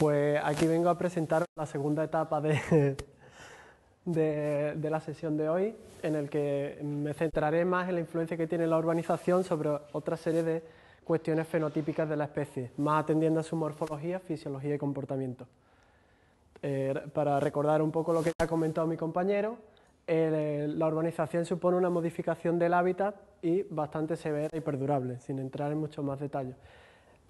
Pues aquí vengo a presentar la segunda etapa de, la sesión de hoy, en el que me centraré más en la influencia que tiene la urbanización sobre otra serie de cuestiones fenotípicas de la especie, más atendiendo a su morfología, fisiología y comportamiento. Eh, para recordar un poco lo que ha comentado mi compañero, la urbanización supone una modificación del hábitat y bastante severa y perdurable, sin entrar en mucho más detalles.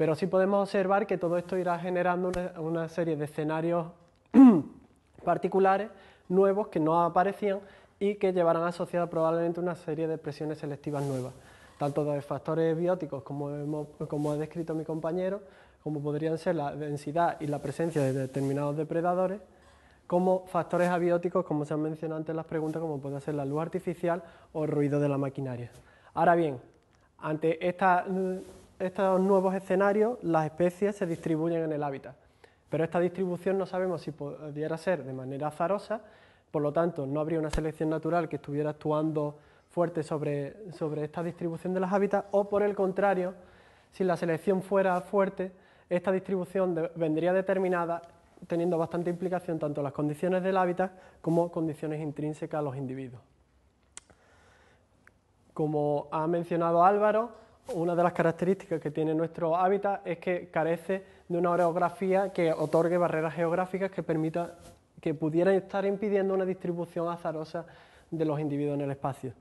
Pero sí podemos observar que todo esto irá generando una, serie de escenarios particulares nuevos que no aparecían y que llevarán asociada probablemente una serie de presiones selectivas nuevas, tanto de factores bióticos como, como ha descrito mi compañero, como podrían ser la densidad y la presencia de determinados depredadores, como factores abióticos, como se han mencionado antes en las preguntas, como puede ser la luz artificial o el ruido de la maquinaria. Ahora bien, ante esta estos nuevos escenarios las especies se distribuyen en el hábitat. Pero esta distribución no sabemos si pudiera ser de manera azarosa, por lo tanto no habría una selección natural que estuviera actuando fuerte sobre, esta distribución de los hábitats o por el contrario, si la selección fuera fuerte, esta distribución vendría determinada teniendo bastante implicación tanto las condiciones del hábitat como condiciones intrínsecas a los individuos. Como ha mencionado Álvaro, una de las características que tiene nuestro hábitat es que carece de una orografía que otorgue barreras geográficas que permita que pudieran estar impidiendo una distribución azarosa de los individuos en el espacio.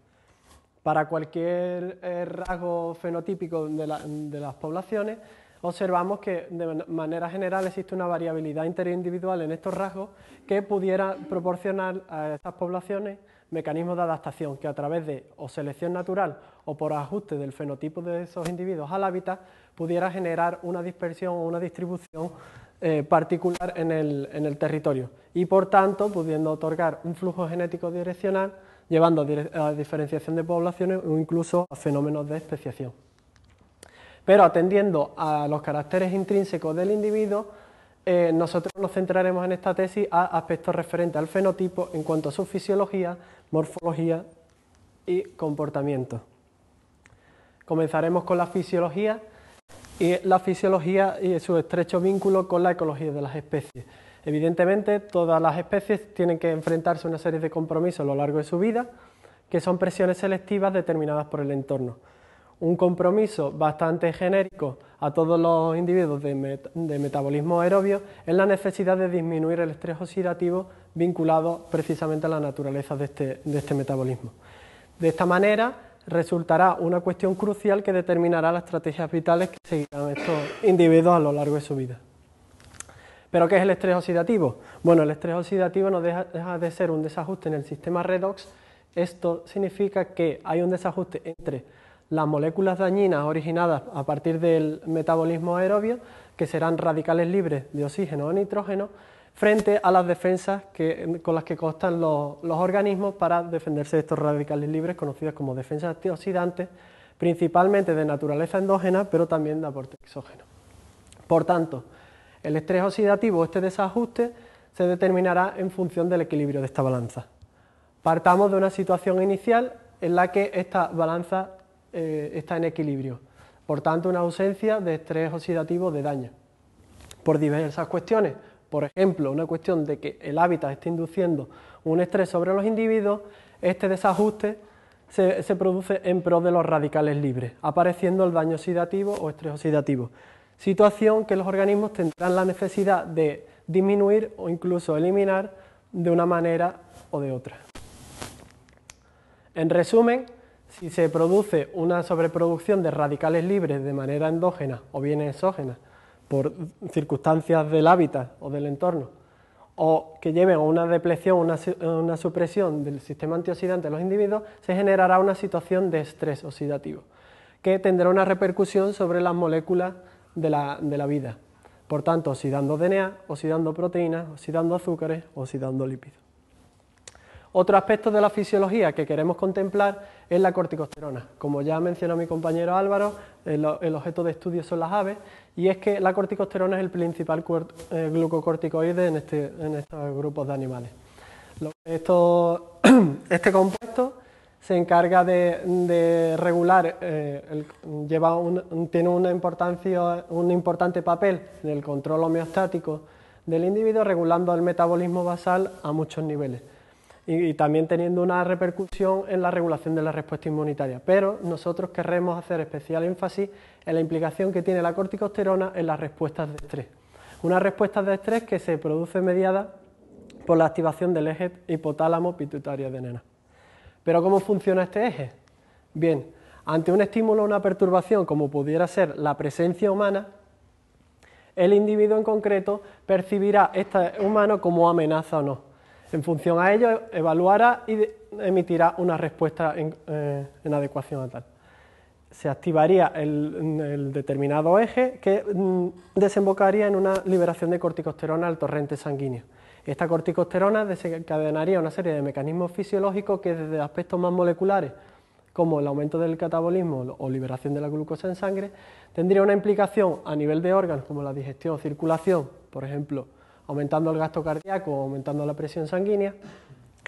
Para cualquier eh, rasgo fenotípico de, de las poblaciones, observamos que de manera general existe una variabilidad interindividual en estos rasgos que pudiera proporcionar a estas poblaciones mecanismos de adaptación que a través de o selección natural o por ajuste del fenotipo de esos individuos al hábitat pudiera generar una dispersión o una distribución eh, particular en el, en el, territorio y por tanto pudiendo otorgar un flujo genético direccional llevando a diferenciación de poblaciones o incluso a fenómenos de especiación. Pero atendiendo a los caracteres intrínsecos del individuo, eh, nosotros nos centraremos en esta tesis a aspectos referentes al fenotipo en cuanto a su fisiología, morfología y comportamiento. Comenzaremos con la fisiología y la fisiología y su estrecho vínculo con la ecología de las especies. Evidentemente, todas las especies tienen que enfrentarse a una serie de compromisos a lo largo de su vida, que son presiones selectivas determinadas por el entorno un compromiso bastante genérico a todos los individuos de, metabolismo aerobio es la necesidad de disminuir el estrés oxidativo vinculado precisamente a la naturaleza este, de este, metabolismo. De esta manera resultará una cuestión crucial que determinará las estrategias vitales que seguirán estos individuos a lo largo de su vida. ¿Pero qué es el estrés oxidativo? Bueno, el estrés oxidativo no deja de ser un desajuste en el sistema redox. Esto significa que hay un desajuste entre las moléculas dañinas originadas a partir del metabolismo aerobio, que serán radicales libres de oxígeno o nitrógeno, frente a las defensas con las que constan los, organismos para defenderse de estos radicales libres, conocidas como defensas antioxidantes, principalmente de naturaleza endógena, pero también de aporte exógeno. Por tanto, el estrés oxidativo, este desajuste, se determinará en función del equilibrio de esta balanza. Partamos de una situación inicial en la que esta balanza eh, está en equilibrio. Por tanto, una ausencia de estrés oxidativo de daño. Por diversas cuestiones. Por ejemplo, una cuestión de que el hábitat esté induciendo un estrés sobre los individuos, este desajuste se produce en pro de los radicales libres, apareciendo el daño oxidativo o estrés oxidativo. Situación que los organismos tendrán la necesidad de disminuir o incluso eliminar de una manera o de otra. En resumen, si se produce una sobreproducción de radicales libres de manera endógena o bien exógena por circunstancias del hábitat o del entorno, o que lleven a una depleción, una, una supresión del sistema antioxidante de los individuos, se generará una situación de estrés oxidativo, que tendrá una repercusión sobre las moléculas de la, de la vida. Por tanto, oxidando DNA, oxidando proteínas, oxidando azúcares, oxidando lípidos. Otro aspecto de la fisiología que queremos contemplar es la corticosterona. Como ya mencionó mi compañero Álvaro, el, objeto de estudio son las aves y es que la corticosterona es el principal eh, glucocorticoide este, en, estos grupos de animales. este compuesto se encarga de, regular, eh, tiene un importante papel en el control homeostático del individuo, regulando el metabolismo basal a muchos niveles y, también teniendo una repercusión en la regulación de la respuesta inmunitaria. Pero nosotros querremos hacer especial énfasis en la implicación que tiene la corticosterona en las respuestas de estrés. Una respuesta de estrés que se produce mediada por la activación del eje hipotálamo pituitario de nena. Pero ¿cómo funciona este eje? Bien, ante un estímulo o una perturbación como pudiera ser la presencia humana, el individuo en concreto percibirá esta este humano como amenaza o no en función a ello evaluará y emitirá una respuesta eh, en, adecuación a tal. Se activaría el, determinado eje que mm, desembocaría en una liberación de corticosterona al torrente sanguíneo. Esta corticosterona desencadenaría una serie de mecanismos fisiológicos que desde aspectos más moleculares, como el aumento del catabolismo o liberación de la glucosa en sangre, tendría una implicación a nivel de órganos como la digestión, o circulación, por ejemplo, aumentando el gasto cardíaco o aumentando la presión sanguínea,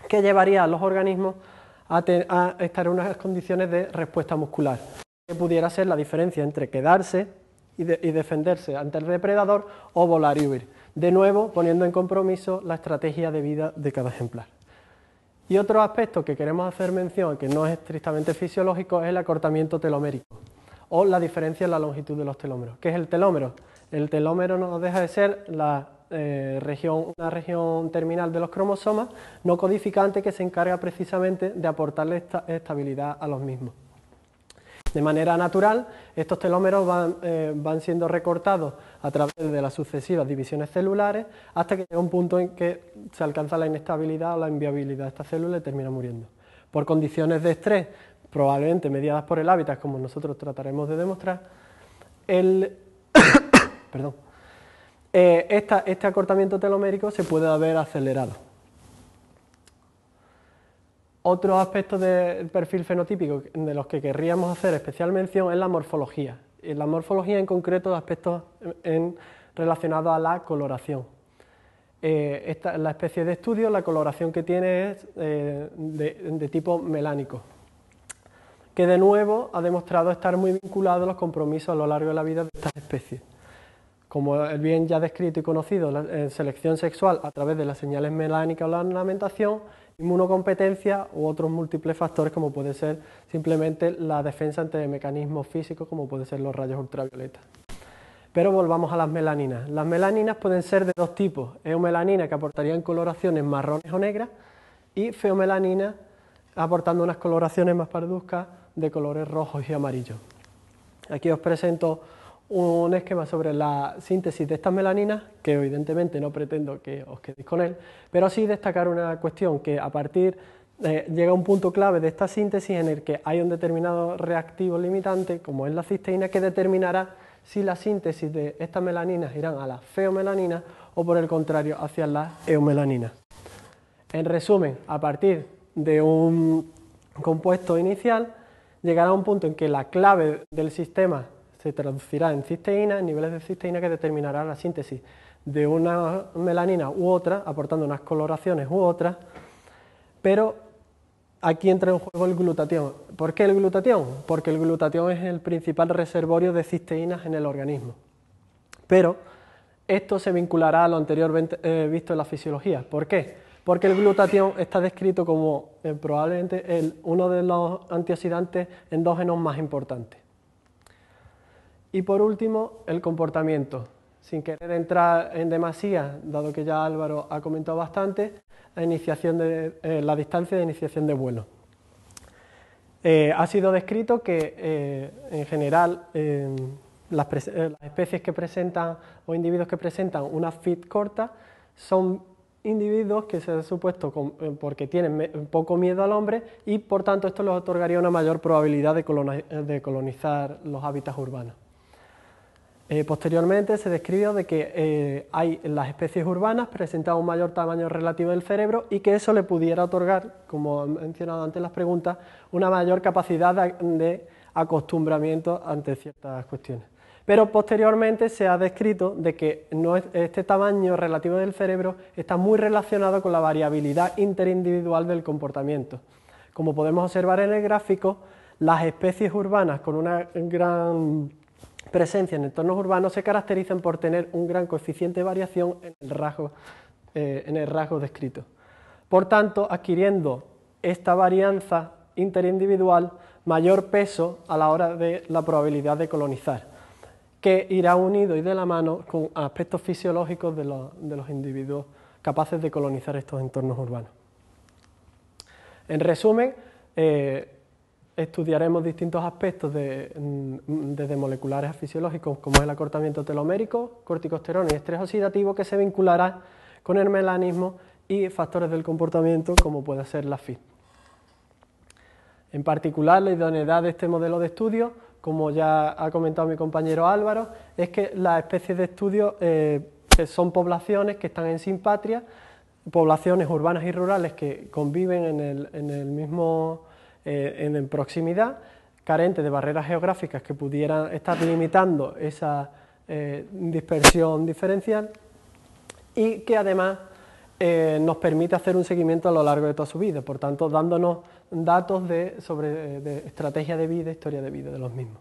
que llevaría a los organismos a, estar en unas condiciones de respuesta muscular, que pudiera ser la diferencia entre quedarse y, y defenderse ante el depredador o volar y huir. De nuevo, poniendo en compromiso la estrategia de vida de cada ejemplar. Y otro aspecto que queremos hacer mención, que no es estrictamente fisiológico, es el acortamiento telomérico o la diferencia en la longitud de los telómeros. ¿Qué es el telómero? El telómero no deja de ser la eh, región, una región terminal de los cromosomas no codificante que se encarga precisamente de aportarle esta estabilidad a los mismos. De manera natural, estos telómeros van, eh, van, siendo recortados a través de las sucesivas divisiones celulares hasta que llega un punto en que se alcanza la inestabilidad o la inviabilidad de esta célula y termina muriendo. Por condiciones de estrés, probablemente mediadas por el hábitat, como nosotros trataremos de demostrar, el... Perdón eh, este acortamiento telomérico se puede haber acelerado. Otro aspecto del perfil fenotípico de los que querríamos hacer especial mención es la morfología. la morfología en concreto de aspectos relacionados a la coloración. Eh, la especie de estudio, la coloración que tiene es eh, de, de tipo melánico, que de nuevo ha demostrado estar muy vinculado a los compromisos a lo largo de la vida de estas especies como el bien ya descrito y conocido eh, selección sexual a través de las señales melánicas o la ornamentación, inmunocompetencia u otros múltiples factores como puede ser simplemente la defensa ante mecanismos físicos como pueden ser los rayos ultravioletas. Pero volvamos a las melaninas. Las melaninas pueden ser de dos tipos, eumelanina que aportaría coloraciones marrones o negras y feomelanina aportando unas coloraciones más parduzcas de colores rojos y amarillos. Aquí os presento un esquema sobre la síntesis de estas melaninas, que evidentemente no pretendo que os quedéis con él, pero sí destacar una cuestión que a partir eh, llega un punto clave de esta síntesis en el que hay un determinado reactivo limitante, como es la cisteína, que determinará si la síntesis de estas melaninas irán a la feomelanina... o por el contrario hacia la eumelanina. En resumen, a partir de un compuesto inicial, llegará a un punto en que la clave del sistema se traducirá en cisteína, en niveles de cisteína que determinará la síntesis de una melanina u otra, aportando unas coloraciones u otras, pero aquí entra en juego el glutatión. ¿Por qué el glutatión? Porque el glutatión es el principal reservorio de cisteínas en el organismo. Pero esto se vinculará a lo anterior eh, visto en la fisiología. ¿Por qué? Porque el glutatión está descrito como eh, probablemente uno de los antioxidantes endógenos más importantes. Y por último, el comportamiento. Sin querer entrar en demasía, dado que ya Álvaro ha comentado bastante, la, eh, distancia de iniciación de vuelo. Eh, ha sido descrito que eh, en general em, las, especies que presentan o individuos que presentan una fit corta son individuos que se han supuesto porque tienen poco miedo al hombre y por tanto esto les otorgaría una mayor probabilidad de colonizar los hábitats urbanos. Eh, posteriormente se describió de que eh, hay las especies urbanas presentan un mayor tamaño relativo del cerebro y que eso le pudiera otorgar, como han mencionado antes en las preguntas, una mayor capacidad de, acostumbramiento ante ciertas cuestiones. Pero posteriormente se ha descrito de que no este tamaño relativo del cerebro está muy relacionado con la variabilidad interindividual del comportamiento. Como podemos observar en el gráfico, las especies urbanas con una gran presencia en entornos urbanos se caracterizan por tener un gran coeficiente de variación eh, en el rasgo, descrito. Por tanto, adquiriendo esta varianza interindividual, mayor peso a la hora de la probabilidad de colonizar, que irá unido y de la mano con aspectos fisiológicos de los, individuos capaces de colonizar estos entornos urbanos. En resumen, eh, estudiaremos distintos aspectos de, mm, desde moleculares a fisiológicos, como el acortamiento telomérico, corticosterona y estrés oxidativo, que se vinculará con el melanismo y factores del comportamiento, como puede ser la FIT. En particular, la idoneidad de este modelo de estudio, como ya ha comentado mi compañero Álvaro, es que las especies de estudio eh, son poblaciones que están en simpatria, poblaciones urbanas y rurales que conviven en el mismo eh, en, proximidad, carente de barreras geográficas que pudieran estar limitando esa eh, dispersión diferencial y que además eh, nos permite hacer un seguimiento a lo largo de toda su vida, por tanto dándonos datos de, sobre estrategia de vida, historia de vida de los mismos.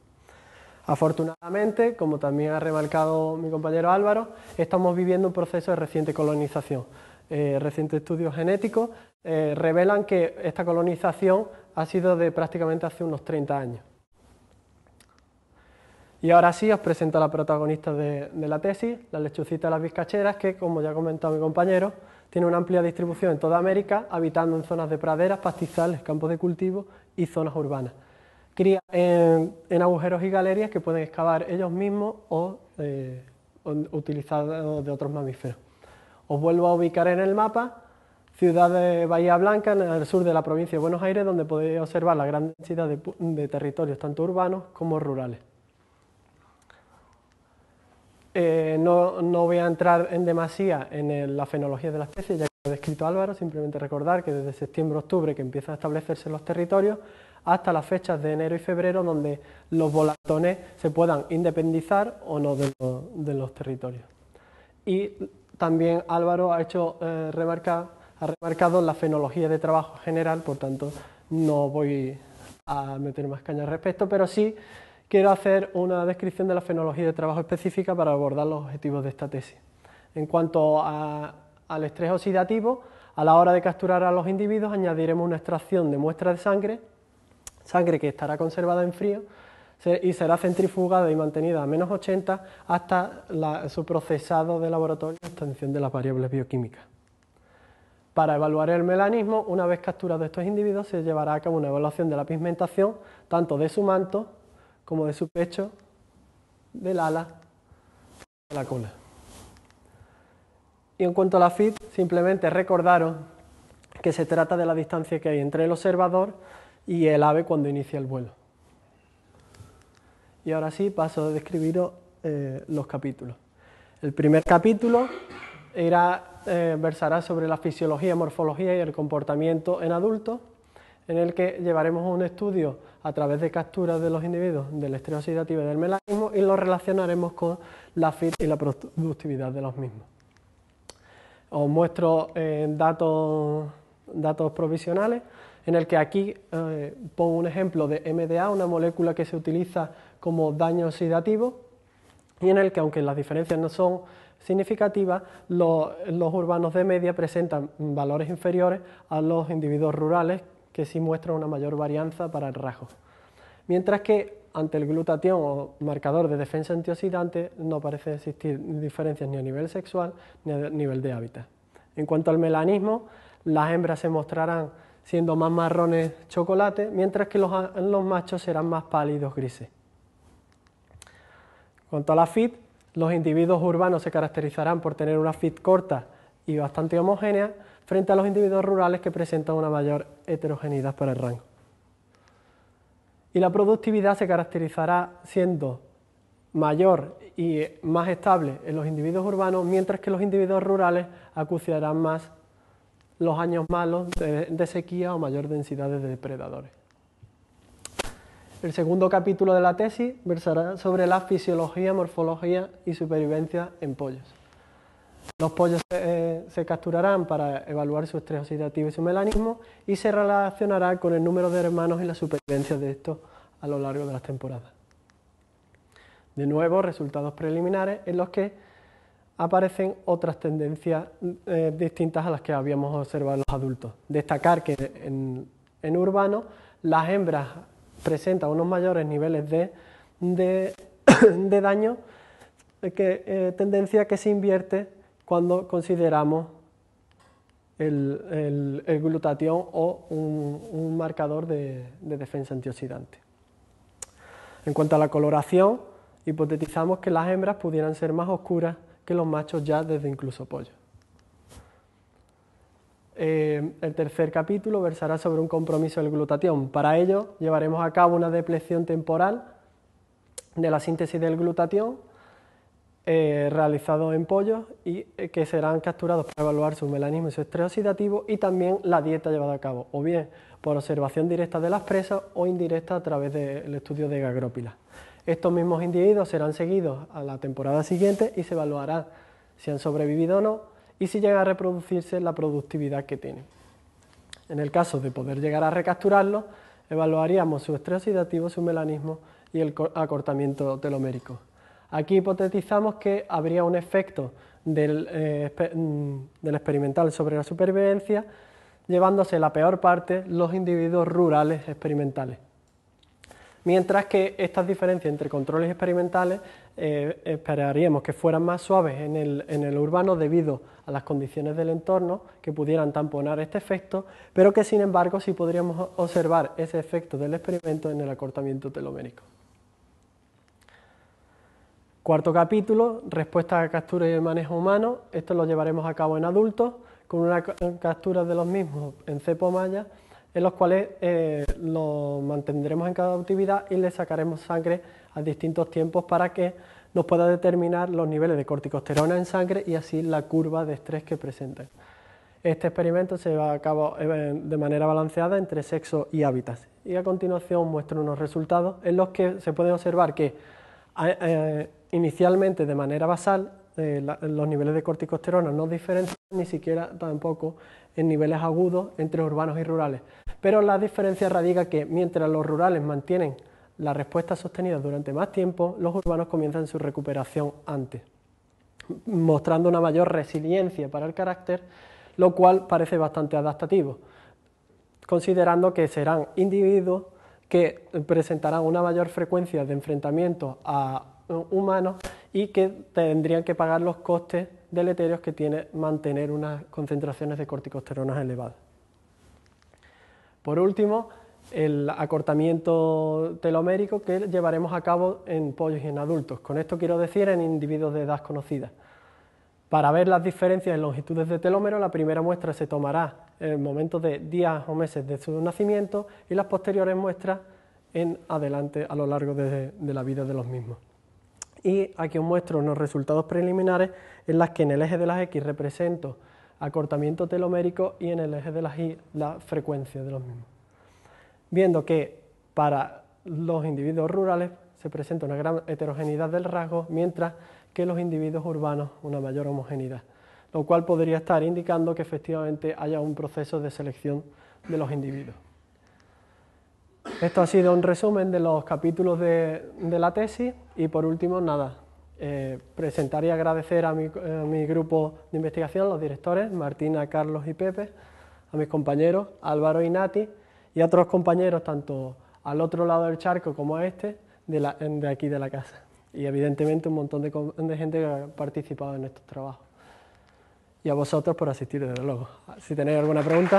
Afortunadamente, como también ha remarcado mi compañero Álvaro, estamos viviendo un proceso de reciente colonización. Eh, recientes estudios genéticos eh, revelan que esta colonización ha sido de prácticamente hace unos 30 años. Y ahora sí os presento a la protagonista de, la tesis, la lechucita de las vizcacheras, que, como ya ha comentado mi compañero, tiene una amplia distribución en toda América, habitando en zonas de praderas, pastizales, campos de cultivo y zonas urbanas. Cría en, agujeros y galerías que pueden excavar ellos mismos o, eh, o utilizados de otros mamíferos. Os vuelvo a ubicar en el mapa ciudad de Bahía Blanca, en el sur de la provincia de Buenos Aires, donde podéis observar la gran densidad de, territorios, tanto urbanos como rurales. Eh, no, voy a entrar en demasía en la fenología de la especie, ya que lo ha descrito Álvaro, simplemente recordar que desde septiembre-octubre que empiezan a establecerse los territorios hasta las fechas de enero y febrero donde los volatones se puedan independizar o no de, los territorios. Y también Álvaro ha hecho eh, remarcar ha remarcado la fenología de trabajo general, por tanto no voy a meter más caña al respecto, pero sí quiero hacer una descripción de la fenología de trabajo específica para abordar los objetivos de esta tesis. En cuanto al estrés oxidativo, a la hora de capturar a los individuos añadiremos una extracción de muestra de sangre, sangre que estará conservada en frío y será centrifugada y mantenida a menos 80 hasta su procesado de laboratorio y extensión de las variables bioquímicas. Para evaluar el melanismo, una vez capturados estos individuos, se llevará a cabo una evaluación de la pigmentación, tanto de su manto como de su pecho, del ala, de la cola. Y en cuanto a la FIT, simplemente recordaros que se trata de la distancia que hay entre el observador y el ave cuando inicia el vuelo. Y ahora sí paso a describiros eh, los capítulos. El primer capítulo era eh, versará sobre la fisiología, morfología y el comportamiento en adultos, en el que llevaremos un estudio a través de capturas de los individuos del estrés oxidativo y del melanismo y lo relacionaremos con la fit y la productividad de los mismos. Os muestro eh, datos, provisionales en el que aquí eh, pongo un ejemplo de MDA, una molécula que se utiliza como daño oxidativo, y en el que aunque las diferencias no son significativa, los, urbanos de media presentan valores inferiores a los individuos rurales, que sí muestran una mayor varianza para el rasgo. Mientras que ante el glutatión o marcador de defensa antioxidante no parece existir diferencias ni a nivel sexual ni a nivel de hábitat. En cuanto al melanismo, las hembras se mostrarán siendo más marrones chocolate, mientras que los, los machos serán más pálidos grises. En cuanto a la FIT, los individuos urbanos se caracterizarán por tener una fit corta y bastante homogénea frente a los individuos rurales que presentan una mayor heterogeneidad para el rango. Y la productividad se caracterizará siendo mayor y más estable en los individuos urbanos, mientras que los individuos rurales acuciarán más los años malos de, de sequía o mayor densidad de depredadores. El segundo capítulo de la tesis versará sobre la fisiología, morfología y supervivencia en pollos. Los pollos eh, se capturarán para evaluar su estrés oxidativo y su melanismo y se relacionará con el número de hermanos y la supervivencia de estos a lo largo de las temporadas. De nuevo, resultados preliminares en los que aparecen otras tendencias eh, distintas a las que habíamos observado en los adultos. Destacar que en, en urbanos las hembras presenta unos mayores niveles de, daño, que, eh, tendencia que se invierte cuando consideramos el, glutatión o un, marcador de, de defensa antioxidante. En cuanto a la coloración, hipotetizamos que las hembras pudieran ser más oscuras que los machos ya desde incluso pollo. Eh, el tercer capítulo versará sobre un compromiso del glutatión. Para ello llevaremos a cabo una depleción temporal de la síntesis del glutatión eh, realizado en pollos y eh, que serán capturados para evaluar su melanismo y su estrés oxidativo y también la dieta llevada a cabo, o bien por observación directa de las presas o indirecta a través del estudio de gagrópila. Estos mismos individuos serán seguidos a la temporada siguiente y se evaluará si han sobrevivido o no y si llega a reproducirse la productividad que tiene. En el caso de poder llegar a recapturarlo, evaluaríamos su estrés oxidativo, su melanismo y el acortamiento telomérico. Aquí hipotetizamos que habría un efecto del, eh, mm, del experimental sobre la supervivencia, llevándose la peor parte los individuos rurales experimentales mientras que estas diferencias entre controles experimentales eh, esperaríamos que fueran más suaves en el, urbano debido a las condiciones del entorno que pudieran tamponar este efecto, pero que sin embargo sí podríamos observar ese efecto del experimento en el acortamiento telomérico. Cuarto capítulo, respuesta a captura y manejo humano. Esto lo llevaremos a cabo en adultos con una captura de los mismos en cepo maya en los cuales eh, lo mantendremos en cada actividad y le sacaremos sangre a distintos tiempos para que nos pueda determinar los niveles de corticosterona en sangre y así la curva de estrés que presentan. Este experimento se va a cabo eh, de manera balanceada entre sexo y hábitats. Y a continuación muestro unos resultados en los que se puede observar que eh, inicialmente de manera basal eh, los niveles de corticosterona no diferencian ni siquiera tampoco en niveles agudos entre urbanos y rurales. Pero la diferencia radica que mientras los rurales mantienen la respuesta sostenida durante más tiempo, los urbanos comienzan su recuperación antes, mostrando una mayor resiliencia para el carácter, lo cual parece bastante adaptativo, considerando que serán individuos que presentarán una mayor frecuencia de enfrentamiento a humanos y que tendrían que pagar los costes deleterios que tiene mantener unas concentraciones de corticosteronas elevadas. Por último, el acortamiento telomérico que llevaremos a cabo en pollos y en adultos. Con esto quiero decir en individuos de edad conocida. Para ver las diferencias en longitudes de telómero, la primera muestra se tomará en el momento de días o meses de su nacimiento y las posteriores muestras en adelante a lo largo de la vida de los mismos. Y aquí os muestro unos resultados preliminares en las que en el eje de las X represento acortamiento telomérico y en el eje de las Y la frecuencia de los mismos. Viendo que para los individuos rurales se presenta una gran heterogeneidad del rasgo, mientras que los individuos urbanos una mayor homogeneidad, lo cual podría estar indicando que efectivamente haya un proceso de selección de los individuos. Esto ha sido un resumen de los capítulos de, la tesis y por último, nada, eh, presentar y agradecer a mi, grupo de investigación, los directores, Martina, Carlos y Pepe, a mis compañeros Álvaro y Nati y a otros compañeros tanto al otro lado del charco como a este, de, aquí de la casa. Y evidentemente un montón de gente que ha participado en estos trabajos y a vosotros por asistir, desde luego. Si tenéis alguna pregunta.